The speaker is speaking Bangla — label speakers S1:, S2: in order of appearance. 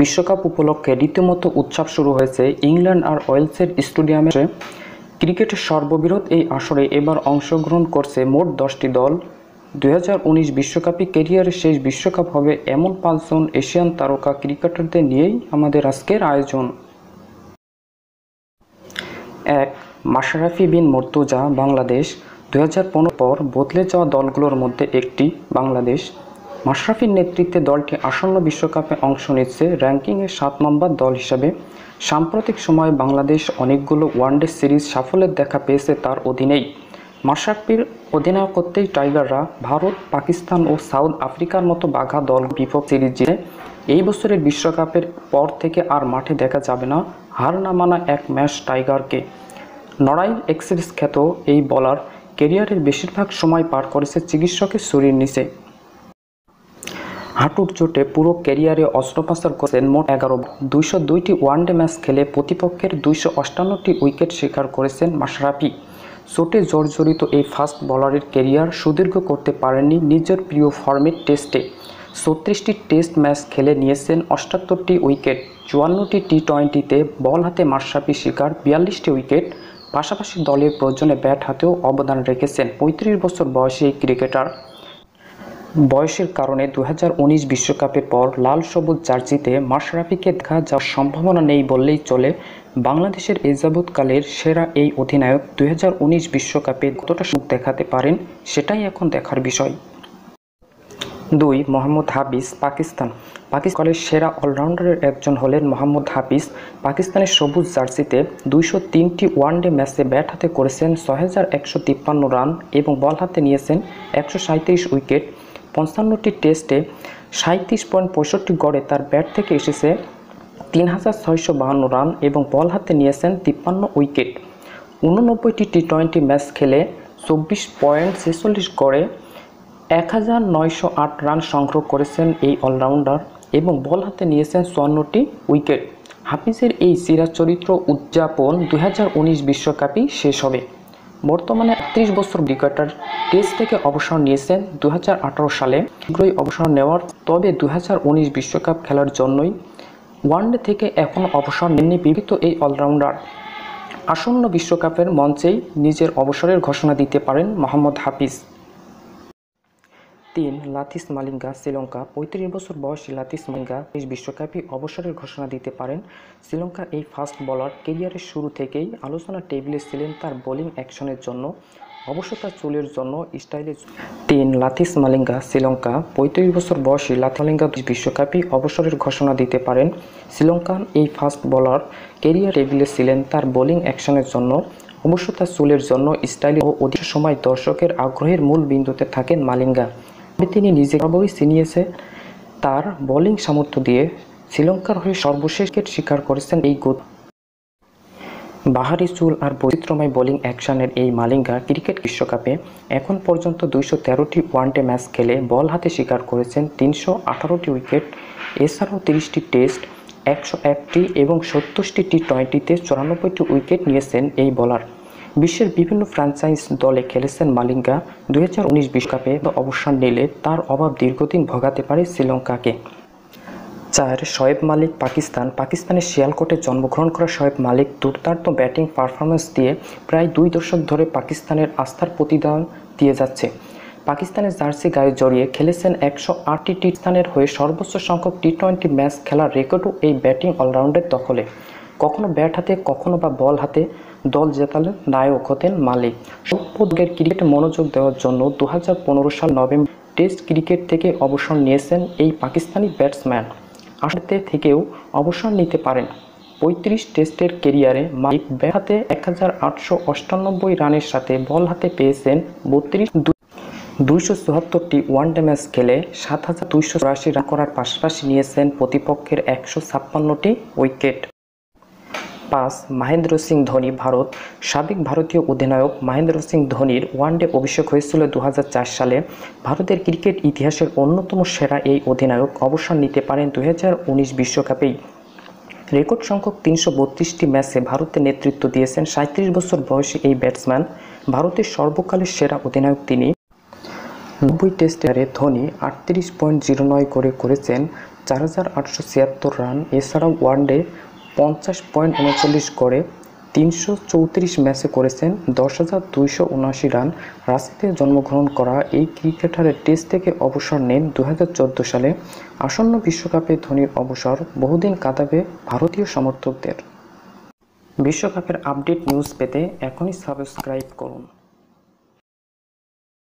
S1: বিশ্বকাপ উপলক্ষে রীতিমতো উৎসব শুরু হয়েছে ইংল্যান্ড আর ওয়েলসের স্টেডিয়ামে ক্রিকেটের সর্ববৃহৎ এই আসরে এবার অংশগ্রহণ করছে মোট দশটি দল উনিশ বিশ্বকাপে কেরিয়ারের শেষ বিশ্বকাপ হবে এমন পাঁচজন এশিয়ান তারকা ক্রিকেটারদের নিয়েই আমাদের আজকের আয়োজন এক মাশরাফি বিন মর্তুজা বাংলাদেশ দু পর বদলে যাওয়া দলগুলোর মধ্যে একটি বাংলাদেশ মাশরাফির নেতৃত্বে দলটি আসন্ন বিশ্বকাপে অংশ নিচ্ছে র্যাঙ্কিংয়ে সাত নম্বর দল হিসাবে সাম্প্রতিক সময়ে বাংলাদেশ অনেকগুলো ওয়ানডে সিরিজ সাফল্যের দেখা পেয়েছে তার অধীনেই মাশরাফির অধিনায়কত্বেই টাইগাররা ভারত পাকিস্তান ও সাউথ আফ্রিকার মতো বাঘা দল বিপক্ষ সিরিজ জিতে এই বছরের বিশ্বকাপের পর থেকে আর মাঠে দেখা যাবে না হার না মানা এক ম্যাচ টাইগারকে নড়াই এক্সেস খ্যাত এই বলার কেরিয়ারের বেশিরভাগ সময় পার করেছে চিকিৎসকের শরীর নিচে হাঁটুর চোটে পুরো ক্যারিয়ারে অস্ত্রোপাচার করেছেন মোট এগারো দুইশো দুইটি ওয়ানডে ম্যাচ খেলে প্রতিপক্ষের দুইশো অষ্টান্নটি উইকেট শিকার করেছেন মাশরাফি চোটে জর্জরিত এই ফাস্ট বলারের ক্যারিয়ার সুদীর্ঘ করতে পারেননি নিজের প্রিয় ফর্মের টেস্টে ছত্রিশটি টেস্ট ম্যাচ খেলে নিয়েছেন অষ্টাত্তরটি উইকেট চুয়ান্নটি টি টোয়েন্টিতে বল হাতে মাশরাফি শিকার বিয়াল্লিশটি উইকেট পাশাপাশি দলের প্রয়োজনে ব্যাট হাতেও অবদান রেখেছেন পঁয়ত্রিশ বছর বয়সী এই ক্রিকেটার বয়সের কারণে দু বিশ্বকাপের পর লাল সবুজ জার্জিতে মাশরাফিকে দেখা যাওয়ার সম্ভাবনা নেই বললেই চলে বাংলাদেশের এ সেরা এই অধিনায়ক দু বিশ্বকাপে কতটা সুখ দেখাতে পারেন সেটাই এখন দেখার বিষয় দুই মোহাম্মদ হাফিজ পাকিস্তান পাকিস্তানের সেরা অলরাউন্ডারের একজন হলেন মোহাম্মদ হাফিজ পাকিস্তানের সবুজ জার্সিতে দুইশো তিনটি ওয়ানডে ম্যাচে ব্যাট হাতে করেছেন ছয় রান এবং বল হাতে নিয়েছেন একশো উইকেট পঞ্চান্নটি টেস্টে সাঁত্রিশ পয়েন্ট পঁয়ষট্টি গড়ে তার ব্যাট থেকে এসেছে তিন হাজার ছয়শো বাহান্ন রান এবং বল হাতে নিয়েছেন তিপ্পান্ন উইকেট উননব্বইটি টি টোয়েন্টি ম্যাচ খেলে চব্বিশ পয়েন্ট ছেচল্লিশ গড়ে এক হাজার নয়শো আট রান সংগ্রহ করেছেন এই অলরাউন্ডার এবং বল হাতে নিয়েছেন চুয়ান্নটি উইকেট হাফিজের এই চিরাচরিত্র উদযাপন দু হাজার উনিশ বিশ্বকাপই শেষ হবে বর্তমানে ত্রিশ বছর ক্রিকেটার টেস্ট থেকে অবসর নিয়েছেন দু সালে শীঘ্রই অবসর নেওয়ার তবে দু বিশ্বকাপ খেলার জন্যই ওয়ানডে থেকে এখন অবসর নেননি বিবিত এই অলরাউন্ডার আসন্ন বিশ্বকাপের মঞ্চেই নিজের অবসরের ঘোষণা দিতে পারেন মোহাম্মদ হাফিজ তিন লাথিস মালিঙ্গা শ্রীলঙ্কা পঁয়ত্রিশ বছর বয়সী লাথিস মালিঙ্গা এই বিশ্বকাপে অবসরের ঘোষণা দিতে পারেন শ্রীলঙ্কা এই ফাস্ট বলার কেরিয়ারের শুরু থেকেই আলোচনা টেবিলে ছিলেন তার বোলিং অ্যাকশনের জন্য অবশ্য তার চুলের জন্য স্টাইলে তিন লাথিস মালিঙ্গা শ্রীলঙ্কা পঁয়ত্রিশ বছর বয়সী লাথালিঙ্গা বিশ্বকাপে অবসরের ঘোষণা দিতে পারেন শ্রীলঙ্কান এই ফাস্ট বলার কেরিয়ার টেবিলে ছিলেন তার বোলিং অ্যাকশনের জন্য অবশ্য তার চুলের জন্য স্টাইলে ও অধিক সময় দর্শকের আগ্রহের মূল বিন্দুতে থাকেন মালিঙ্গা তিনি নিজে সর্বই সিনিয়েছে তার বোলিং সামর্থ্য দিয়ে শ্রীলঙ্কার হয়ে সর্বশেষ উইকেট শিকার করেছেন এই গত বাহারি চুল আর বৈচিত্র্যময় বোলিং অ্যাকশনের এই মালিঙ্গা ক্রিকেট বিশ্বকাপে এখন পর্যন্ত দুইশো তেরোটি ওয়ানডে ম্যাচ খেলে বল হাতে শিকার করেছেন তিনশো আঠারোটি উইকেট এছাড়াও তিরিশটি টেস্ট একশো একটি এবং সত্তরটি টি টোয়েন্টিতে চুরানব্বইটি উইকেট নিয়েছেন এই বোলার বিশ্বের বিভিন্ন ফ্র্যাঞ্চাইজ দলে খেলেছেন মালিঙ্গা দুই হাজার উনিশ বিশ্বকাপে অবসর নিলে তার অভাব দীর্ঘদিন ভোগাতে পারে শ্রীলঙ্কাকে চার শোয়েব মালিক পাকিস্তান পাকিস্তানের শিয়ালকোটে জন্মগ্রহণ করা শোয়েব মালিক দুর্দান্ত ব্যাটিং পারফরমেন্স দিয়ে প্রায় দুই দশক ধরে পাকিস্তানের আস্থার প্রতিদান দিয়ে যাচ্ছে পাকিস্তানের জার্সি গায়ে জড়িয়ে খেলেছেন একশো আটটি টি স্থানের হয়ে সর্বোচ্চ সংখ্যক টি টোয়েন্টি ম্যাচ খেলার রেকর্ডও এই ব্যাটিং অলরাউন্ডের দখলে কখনো ব্যাট হাতে কখনো বা বল হাতে দল জেতালেন নায়ক হতেন মালিক সভ্যদের ক্রিকেটে মনোযোগ দেওয়ার জন্য দু সাল নভেম্বর টেস্ট ক্রিকেট থেকে অবসর নিয়েছেন এই পাকিস্তানি ব্যাটসম্যান আসতে থেকেও অবসর নিতে পারেন পঁয়ত্রিশ টেস্টের কেরিয়ারে মালিক ব্যাট হাতে এক রানের সাথে বল হাতে পেয়েছেন বত্রিশ দুইশো চুয়াত্তরটি ওয়ানডে ম্যাচ খেলে সাত হাজার দুইশো চুরাশি রান করার পাশাপাশি নিয়েছেন প্রতিপক্ষের একশো ছাপ্পান্নটি উইকেট পাঁচ মহেন্দ্র সিং ধোনি ভারত সাবেক ভারতীয় অধিনায়ক মহেন্দ্র সিং ধোনির ওয়ানডে অভিষেক হয়েছিল দু সালে ভারতের ক্রিকেট ইতিহাসের অন্যতম সেরা এই অধিনায়ক অবসর নিতে পারেন দু বিশ্বকাপেই রেকর্ড সংখ্যক তিনশো বত্রিশটি ম্যাচে ভারতের নেতৃত্ব দিয়েছেন সাঁত্রিশ বছর বয়সী এই ব্যাটসম্যান ভারতের সর্বকালের সেরা অধিনায়ক তিনি নব্বই টেস্টে ধোনি আটত্রিশ পয়েন্ট জিরো নয় করে করেছেন চার হাজার আটশো ছিয়াত্তর রান এছাড়াও ওয়ানডে পঞ্চাশ পয়েন্ট উনচল্লিশ করে তিনশো চৌত্রিশ ম্যাচে করেছেন দশ হাজার দুইশো উনআশি রান রাশিতে জন্মগ্রহণ করা এই ক্রিকেটারের টেস্ট থেকে অবসর নেন দু সালে আসন্ন বিশ্বকাপে ধোনির অবসর বহুদিন কাটাবে ভারতীয় সমর্থকদের বিশ্বকাপের আপডেট নিউজ পেতে এখনই সাবস্ক্রাইব করুন